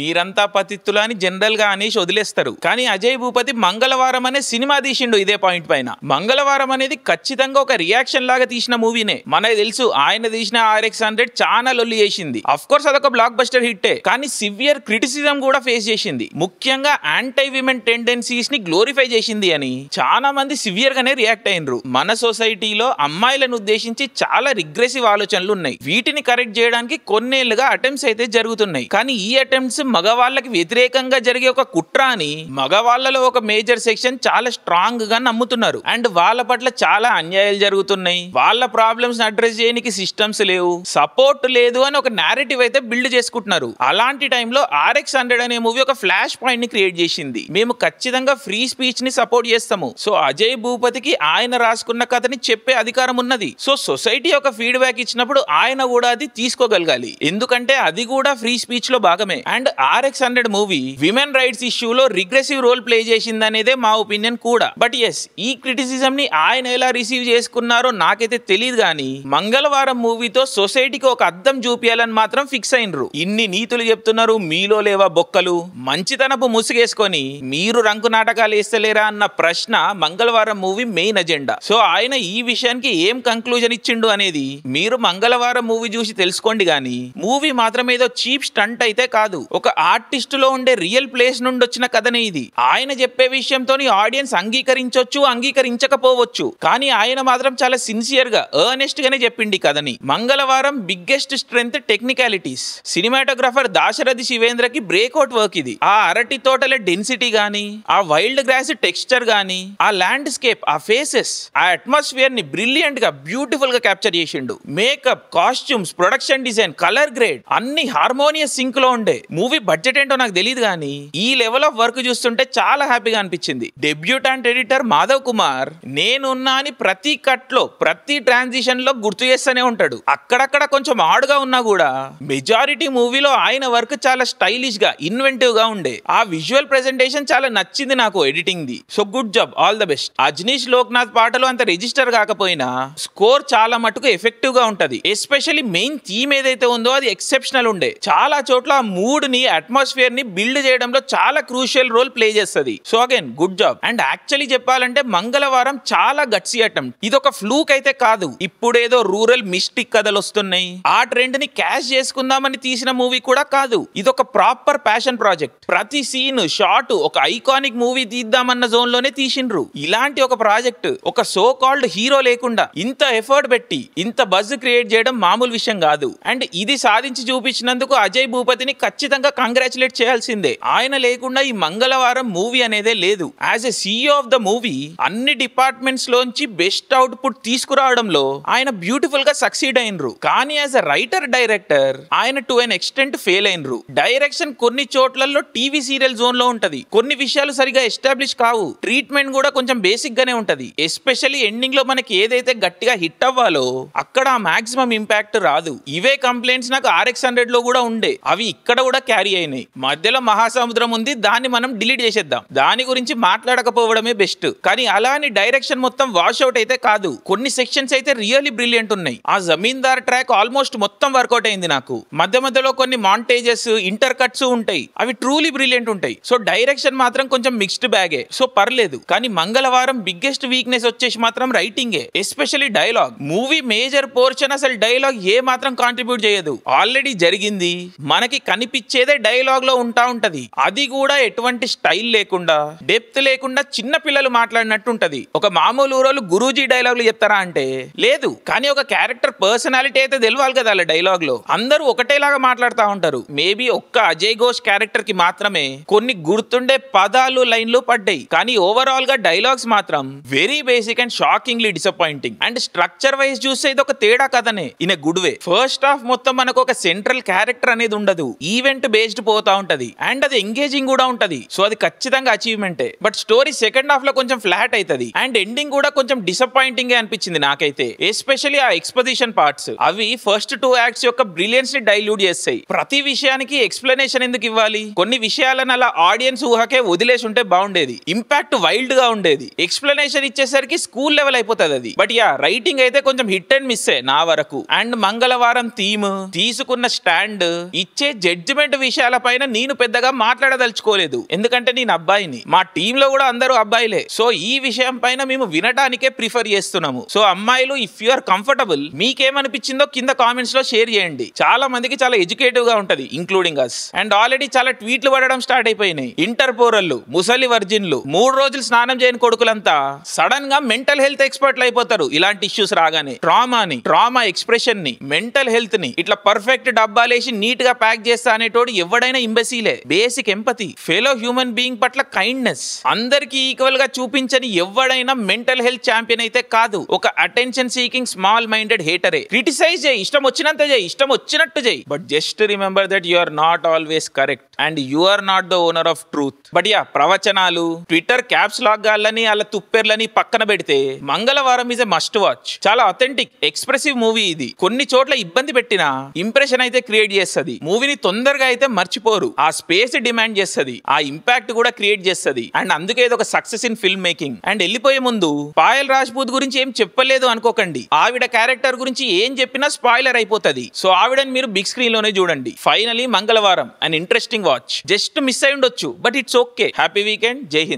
మీరంతా పతిత్తులు అని జనరల్గా అనేసి వదిలేస్తారు కానీ అజయ్ భూపతి మంగళవారం అనే సినిమా తీసిండు ఇదే పాయింట్ పైన మంగళవారం అనేది ఖచ్చితంగా ఒక రియాక్షన్ లాగా తీసిన మూవీనే మనకి తెలుసు ఆయన తీసిన ఆర్ఎక్స్ హండ్రెడ్ చాలా లొల్లి చేసింది అఫ్ కోర్స్ అదొక బ్లాక్ బస్టర్ హిట్టే కానీ సివియర్ క్రిటిసిజం కూడా ఫేస్ చేసింది ముఖ్యంగా యాంటై విమెన్ టెండెన్సీస్ ని గ్లోరిఫై చేసింది అని చాలా మంది సివియర్ గానే రియాక్ట్ అయినరు మన సొసైటీలో అమ్మాయిలను ఉద్దేశించి చాలా రిగ్రెసివ్ ఆలోచనలు ఉన్నాయి వీటిని కరెక్ట్ చేయడానికి కొన్నేళ్లుగా అటెంప్ట్స్ అయితే జరుగుతున్నాయి కానీ ఈ అటెంప్ట్స్ మగవాళ్ళకి వ్యతిరేకంగా జరిగే ఒక కుట్ర అని మగవాళ్ళలో ఒక మేజర్ సెక్షన్ చాలా స్ట్రాంగ్ గా నమ్ముతున్నారు అండ్ వాళ్ళ పట్ల చాలా అన్యాయాలు జరుగుతున్నాయి వాళ్ళ ప్రాబ్లమ్స్ అడ్రస్ చేయడానికి సిస్టమ్స్ లేవు సపోర్ట్ లేదు అని ఒక నేరేటివ్ అయితే బిల్డ్ చేసుకుంటున్నారు అలాంటి టైంలో ఆర్ఎక్స్ హండ్రెడ్ అనే మూవీ ఒక ఫ్లాష్ పాయింట్ ని క్రియేట్ చేసింది మేము ఖచ్చితంగా ఫ్రీ స్పీచ్ ని సపోర్ట్ చేస్తాము సో అజయ్ భూపతికి ఆయన రాసుకున్న కథని చెప్పే అధికారం ఉన్నది సో సొసైటీ ఒక ఫీడ్బ్యాక్ ఇచ్చినప్పుడు ఆయన కూడా అది తీసుకోగలగాలి ఎందుకంటే అది కూడా ఫ్రీ స్పీచ్ లో భాగమే and RX hundred movie women rights ఇష్యూలో రిగ్రెసివ్ రోల్ ప్లే చేసిందనేదే మా ఒపీనియన్ కూడా బట్ ఎస్ ఈ క్రిటిసిజం ని ఆయన ఎలా రిసీవ్ చేసుకున్నారో నాకైతే తెలియదు కానీ మంగళవారం మూవీతో సొసైటీకి ఒక అర్థం చూపించాలని మాత్రం ఫిక్స్ అయినరు ఇన్ని నీతులు చెప్తున్నారు మీలో లేవా బొక్కలు మంచితనపు ముసుగేసుకొని మీరు రంగు నాటకాలు వేస్తలేరా అన్న ప్రశ్న మంగళవారం మూవీ మెయిన్ అజెండా సో ఆయన ఈ విషయానికి ఏం కంక్లూజన్ ఇచ్చిండు అనేది మీరు మంగళవారం మూవీ చూసి తెలుసుకోండి కానీ మూవీ మాత్రం ఏదో చీప్ స్టంట్ అయితే కాదు ఒక ఆర్టిస్టులో ఉండే రియల్ ప్లేస్ నుండి వచ్చిన కథనే ఇది ఆయన చెప్పే విషయంతో ఆడియన్స్ అంగీకరించవచ్చు అంగీకరించకపోవచ్చు కానీ ఆయన మాత్రం చాలా సిన్సియర్ గా ఎర్నెస్ట్ గానే చెప్పింది కథని Mangalavaaram biggest strength technicalities cinematographer Dasaradhi శివేంద్రకి బ్రేక్అౌట్ వర్క్ ఇది ఆ అరటి తోటల డెన్సిటీ గాని ఆ వైల్డ్ గ్రాస్ టెక్స్చర్ గాని ఆ ల్యాండ్స్కేప్ ఆ ఫేసెస్ ఆ అట్మాస్ఫియర్ ని బ్రిలియంట్ గా బ్యూటిఫుల్ గా క్యాప్చర్ చేసిండు makeup costumes production design colour grade అన్ని హార్మోనియస్ సింక్ లో ఉండే మూవీ మూవీ బడ్జెట్ ఏంటో నాకు తెలియదు కానీ ఈ లెవెల్ ఆఫ్ వర్క్ చూస్తుంటే చాలా హ్యాపీగా అనిపించింది డెబ్యూటాంట్ ఎడిటర్ మాధవ్ కుమార్ నేనున్నా అని ప్రతి కట్ లో ప్రతి ట్రాన్సిషన్ లో గుర్తు చేస్తూనే ఉంటాడు అక్కడక్కడ కొంచెం ఆడుగా ఉన్నా కూడా మెజారిటీ మూవీలో ఆయన వర్క్ చాలా స్టైలిష్ గా ఇన్వెంటివ్ గా ఉండే ఆ విజువల్ ప్రెజెంటేషన్ చాలా నచ్చింది నాకు ఎడిటింగ్ ది so good job all the best Ajaneesh Loknath పాటలు అంత రిజిస్టర్ కాకపోయినా స్కోర్ చాలా మటుకు ఎఫెక్టివ్ గా ఉంటది ఎస్పెషల్లీ మెయిన్ థీమ్ ఏదైతే ఉందో అది ఎక్సెప్షనల్ ఉండే చాలా చోట్ల ఆ మూడ్ ని ని అట్మాస్ఫియర్ ని బిల్డ్ చేయడంలో చాలా క్రూషియల్ రోల్ ప్లే చేస్తుంది so again good job and actually చెప్పాలంటే మంగళవారం చాలా గట్సి అటెంప్ట్ ఇది ఒక ఫ్లూక్ అయితే కాదు ఇప్పుడేదో రూరల్ మిస్టిక్ కథలు వస్తున్నాయి ఆ ట్రెండ్ ని క్యాష్ చేసుకుందామని తీసిన మూవీ కూడా కాదు ఇది ఒక ప్రాపర్ ప్యాషన్ ప్రాజెక్ట్ ప్రతి సీన్ షార్ట్ ఒక ఐకానిక్ మూవీ తీద్దామన్న జోన్ లోనే తీసిండ్రు ఇలాంటి ఒక ప్రాజెక్ట్ ఒక సో కాల్డ్ హీరో లేకుండా ఇంత ఎఫర్ట్ పెట్టి ఇంత బజ్ క్రియేట్ చేయడం మామూలు విషయం కాదు అండ్ ఇది సాధించి చూపించినందుకు అజయ్ భూపతిని ఖచ్చితంగా కూడా కంగ్రాచులేట్ చేయాల్సిందే ఆయన లేకుండా ఈ మంగళవారం మూవీ అనేదే లేదు as a CEO of the movie అన్ని డిపార్ట్మెంట్స్ లోంచి బెస్ట్ అవుట్పుట్ తీసుకురావడంలో ఆయన బ్యూటిఫుల్ గా సక్సీడ్ అయినరు కానీ యాజ్ అ రైటర్ డైరెక్టర్ ఆయన టు అన్ ఎక్స్టెంట్ ఫెయిల్ అయినరు డైరెక్షన్ కొన్ని చోట్లలో టీవీ సీరియల్ జోన్ లో ఉంటది కొన్ని విషయాలు సరిగా ఎస్టాబ్లిష్ కావు ట్రీట్మెంట్ కూడా కొంచెం బేసిక్ గానే ఉంటది ఎస్పెషల్లీ ఎండింగ్ లో మనకి ఏదైతే గట్టిగా హిట్ అవ్వాలో అక్కడ మాక్సిమం ఇంపాక్ట్ రాదు ఇవే కంప్లైంట్స్ నాకు ఆర్ఎక్స్ హండ్రెడ్ లో కూడా ఉండే అవి ఇక్కడ కూడా క్యారీ అయినాయి మధ్యలో మహాసముద్రం ఉంది దాన్ని మనం డిలీట్ చేసేద్దాం దాని గురించి మాట్లాడకపోవడమే బెస్ట్ కానీ అలా అని డైరెక్షన్ మొత్తం వాష్ అవుట్ అయితే కాదు కొన్ని సెక్షన్స్ అయితే రియల్లీ బ్రిలియంట్ ఉన్నాయి ఆ జమీందార్ ట్రాక్ ఆల్మోస్ట్ మొత్తం వర్కౌట్ అయింది నాకు మధ్య మధ్యలో కొన్ని మాంటేజెస్ ఇంటర్ కట్స్ ఉంటాయి అవి ట్రూలీ బ్రిలియంట్ ఉంటాయి సో డైరెక్షన్ మాత్రం కొంచెం మిక్స్డ్ బ్యాగే సో పర్లేదు కానీ మంగళవారం బిగ్గెస్ట్ వీక్నెస్ వచ్చేసి మాత్రం రైటింగే especially dialogue movie major portion అసలు డైలాగ్ ఏ మాత్రం కాంట్రిబ్యూట్ చేయదు ఆల్రెడీ జరిగింది మనకి కనిపించేది ఏదే డైలాగ్ లో ఉంటా ఉంటది అది కూడా ఎటువంటి స్టైల్ లేకుండా డెప్త్ లేకుండా చిన్న పిల్లలు మాట్లాడినట్టు ఉంటది ఒక మామూలు ఊరోళ్ళు గురూజీ డైలాగులు చెప్తారా అంటే లేదు కానీ ఒక క్యారెక్టర్ పర్సనాలిటీ అయితే తెలియాలి కదా అలా డైలాగ్ లో అందరూ ఒకటేలాగా మాట్లాడుతూ ఉంటారు మేబీ ఒక్క అజయ్ ఘోష్ క్యారెక్టర్ కి మాత్రమే కొన్ని గుర్తుండే పదాలు లైన్లు పడ్డాయి కానీ ఓవరాల్ గా డైలాగ్స్ మాత్రం very basic and shockingly disappointing and structure wise చూస్తే ఇది ఒక తేడా కథనే in good way first half మొత్తం మనకు ఒక సెంట్రల్ క్యారెక్టర్ అనేది ఉండదు ఈవెంట్ పేస్ట్ పోతా ఉంటది అండ్ అది ఎంగేజింగ్ కూడా ఉంటది సో అది ఖచ్చితంగా అచీవ్మెంటే బట్ స్టోరీ సెకండ్ హాఫ్ లో కొంచెం ఫ్లాట్ అవుతుంది అండ్ ఎండింగ్ కూడా కొంచెం డిసప్పాయింటింగ్ అనిపించింది నాకైతే ఎస్పెషల్లీ ఆ ఎక్స్పోజిషన్ పార్ట్స్ అవి ఫస్ట్ టూ యాక్ట్స్ యొక్క బ్రిలియన్స్ ని డైల్యూట్ చేస్తాయి ప్రతి విషయానికి ఎక్స్ప్లెనేషన్ ఎందుకు ఇవ్వాలి కొన్ని విషయాలను అలా ఆడియన్స్ ఊహకే వదిలేసి ఉంటే బాగుండేది ఇంపాక్ట్ వైల్డ్ గా ఉండేది ఎక్స్ప్లెనేషన్ ఇచ్చేసరికి స్కూల్ లెవెల్ అయిపోతుంది అది బట్ యా రైటింగ్ అయితే కొంచెం హిట్ అండ్ మిస్ నా వరకు అండ్ మంగళవారం థీమ్ తీసుకున్న స్టాండ్ ఇచ్చే జడ్జిమెంట్ విషయం విషయాలపైన నేను పెద్దగా మాట్లాడదలుచుకోలేదు ఎందుకంటే నేను అబ్బాయిని మా టీంలో కూడా అందరూ అబ్బాయిలే సో ఈ విషయం పైన మేము వినటానికే ప్రిఫర్ చేస్తున్నాము సో అమ్మాయిలు ఇఫ్ యు ఆర్ కంఫర్టబుల్ మీకేమనిపించిందో కింద కామెంట్స్ లో షేర్ చేయండి చాలా మందికి చాలా ఎడ్యుకేటివ్ గా ఉంటది ఇంక్లూడింగ్ అస్ అండ్ ఆల్రెడీ చాలా ట్వీట్లు పడడం స్టార్ట్ అయిపోయినాయి ఇంటర్ పోరళ్ళు ముసలి వర్జిన్లు మూడు రోజులు స్నానం చేయని కొడుకులంతా సడన్ గా మెంటల్ హెల్త్ ఎక్స్పర్ట్లు అయిపోతారు ఇలాంటి ఇష్యూస్ రాగానే ట్రామాని ట్రామా ఎక్స్ప్రెషన్ ని మెంటల్ హెల్త్ ని ఇట్లా పర్ఫెక్ట్ డబ్బాలేసి నీట్ గా ప్యాక్ చేస్తా అనేటోడు వాడు ఎవడైనా ఇంబసీలే basic empathy fellow human being పట్ల కైండ్నెస్ అందరికి ఈక్వల్ గా చూపించని ఎవడైనా మెంటల్ హెల్త్ ఛాంపియన్ అయితే కాదు ఒక అటెన్షన్ సీకింగ్ స్మాల్ మైండెడ్ హేటరే క్రిటిసైజ్ చేయి ఇష్టం వచ్చినంత చేయి ఇష్టం వచ్చినట్టు చేయి but just remember that you are not always correct and you are not the owner of truth but yeah ప్రవచనాలు ట్విట్టర్ క్యాప్స్ లాక్ గాళ్ళని అలా తుప్పెర్లని పక్కన పెడితే Mangalavaaram is a must watch చాలా అథెంటిక్ ఎక్స్ప్రెసివ్ మూవీ ఇది కొన్ని చోట్ల ఇబ్బంది పెట్టినా ఇంప్రెషన్ అయితే క్రియేట్ చేస్తుంది మూవీని తొందరగా అయితే అయితే మర్చిపోరు ఆ స్పేస్ డిమాండ్ చేస్తుంది ఆ ఇంపాక్ట్ కూడా క్రియేట్ చేస్తుంది అండ్ అందుకే ఇది ఒక success in film making and వెళ్ళిపోయే ముందు పాయల్ రాజ్పూత్ గురించి ఏం చెప్పలేదు అనుకోకండి ఆవిడ క్యారెక్టర్ గురించి ఏం చెప్పినా స్పాయిలర్ అయిపోతుంది సో ఆవిడని మీరు బిగ్ స్క్రీన్ లోనే చూడండి finally Mangalavaaram and interesting watch just miss అయి ఉండొచ్చు but it's okay happy weekend జై హింద్